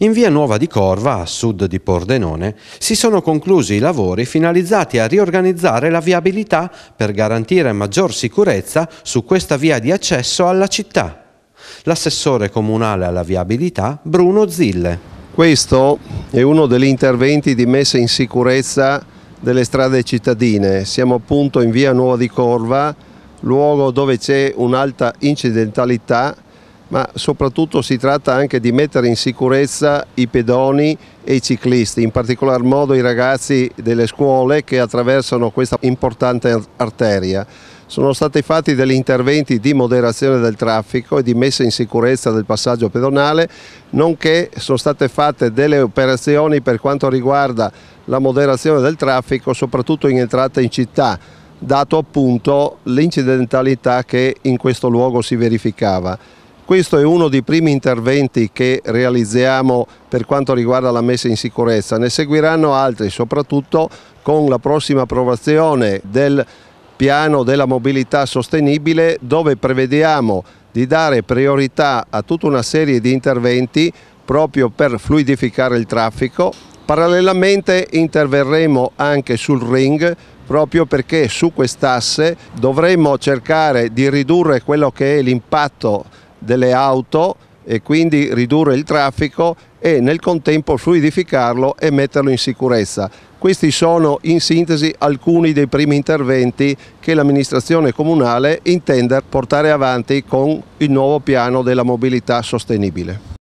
In via Nuova di Corva, a sud di Pordenone, si sono conclusi i lavori finalizzati a riorganizzare la viabilità per garantire maggior sicurezza su questa via di accesso alla città. L'assessore comunale alla viabilità, Bruno Zille. Questo è uno degli interventi di messa in sicurezza delle strade cittadine. Siamo appunto in via Nuova di Corva, luogo dove c'è un'alta incidentalità ma soprattutto si tratta anche di mettere in sicurezza i pedoni e i ciclisti, in particolar modo i ragazzi delle scuole che attraversano questa importante arteria. Sono stati fatti degli interventi di moderazione del traffico e di messa in sicurezza del passaggio pedonale, nonché sono state fatte delle operazioni per quanto riguarda la moderazione del traffico, soprattutto in entrata in città, dato appunto l'incidentalità che in questo luogo si verificava. Questo è uno dei primi interventi che realizziamo per quanto riguarda la messa in sicurezza, ne seguiranno altri soprattutto con la prossima approvazione del piano della mobilità sostenibile dove prevediamo di dare priorità a tutta una serie di interventi proprio per fluidificare il traffico. Parallelamente interverremo anche sul ring proprio perché su quest'asse dovremmo cercare di ridurre quello che è l'impatto delle auto e quindi ridurre il traffico e nel contempo fluidificarlo e metterlo in sicurezza. Questi sono in sintesi alcuni dei primi interventi che l'amministrazione comunale intende portare avanti con il nuovo piano della mobilità sostenibile.